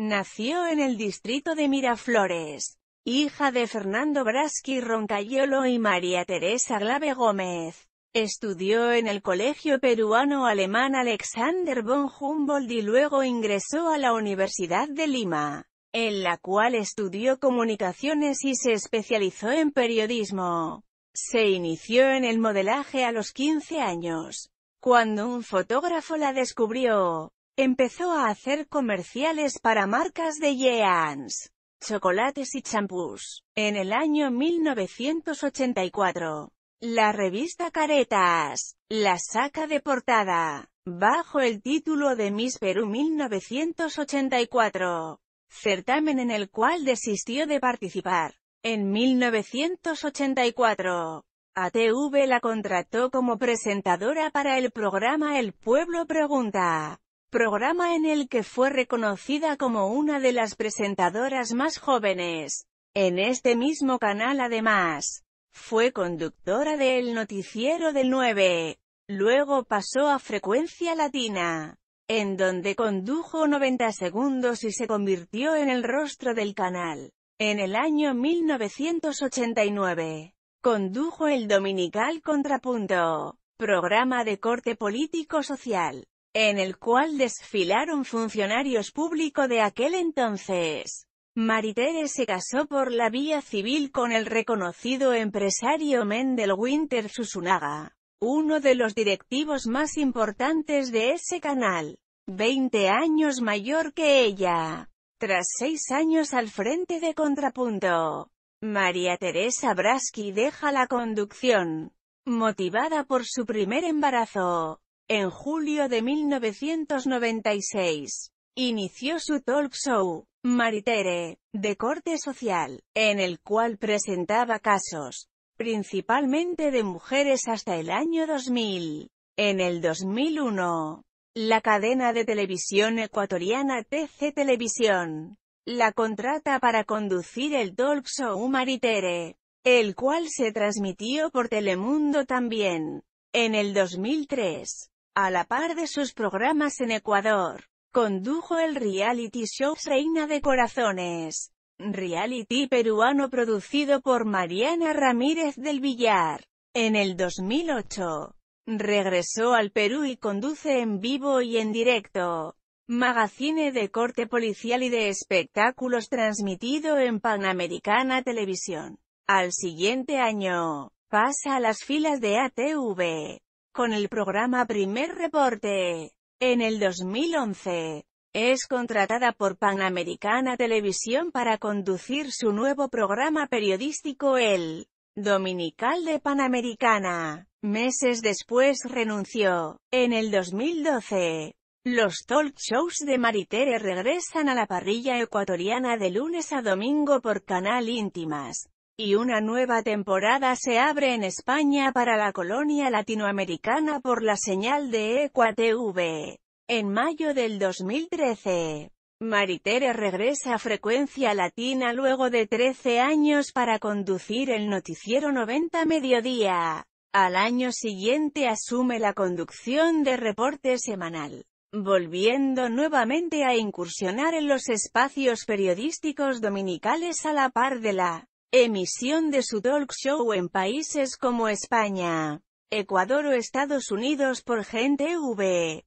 Nació en el distrito de Miraflores. Hija de Fernando Brasky Roncayolo y María Teresa Glave Gómez. Estudió en el Colegio Peruano-Alemán Alexander von Humboldt y luego ingresó a la Universidad de Lima, en la cual estudió comunicaciones y se especializó en periodismo. Se inició en el modelaje a los 15 años, cuando un fotógrafo la descubrió. Empezó a hacer comerciales para marcas de Jeans, chocolates y champús. En el año 1984, la revista Caretas la saca de portada, bajo el título de Miss Perú 1984, certamen en el cual desistió de participar. En 1984, ATV la contrató como presentadora para el programa El Pueblo Pregunta programa en el que fue reconocida como una de las presentadoras más jóvenes. En este mismo canal además, fue conductora del noticiero del 9. Luego pasó a Frecuencia Latina, en donde condujo 90 segundos y se convirtió en el rostro del canal. En el año 1989, condujo el Dominical Contrapunto, programa de corte político-social en el cual desfilaron funcionarios públicos de aquel entonces. Maritere se casó por la vía civil con el reconocido empresario Mendel Winter Susunaga, uno de los directivos más importantes de ese canal, 20 años mayor que ella. Tras seis años al frente de Contrapunto, María Teresa Brasky deja la conducción, motivada por su primer embarazo. En julio de 1996, inició su talk show, Maritere, de corte social, en el cual presentaba casos, principalmente de mujeres hasta el año 2000. En el 2001, la cadena de televisión ecuatoriana TC Televisión la contrata para conducir el talk show Maritere, el cual se transmitió por Telemundo también. En el 2003, a la par de sus programas en Ecuador, condujo el reality show Reina de Corazones, reality peruano producido por Mariana Ramírez del Villar. En el 2008, regresó al Perú y conduce en vivo y en directo. Magazine de corte policial y de espectáculos transmitido en Panamericana Televisión. Al siguiente año, pasa a las filas de ATV con el programa Primer Reporte. En el 2011, es contratada por Panamericana Televisión para conducir su nuevo programa periodístico El Dominical de Panamericana. Meses después renunció. En el 2012, los talk shows de Maritere regresan a la parrilla ecuatoriana de lunes a domingo por Canal Íntimas y una nueva temporada se abre en España para la colonia latinoamericana por la señal de EcuaTV. En mayo del 2013, Maritere regresa a Frecuencia Latina luego de 13 años para conducir el noticiero 90 Mediodía. Al año siguiente asume la conducción de reporte semanal volviendo nuevamente a incursionar en los espacios periodísticos dominicales a la par de la Emisión de su talk show en países como España, Ecuador o Estados Unidos por V.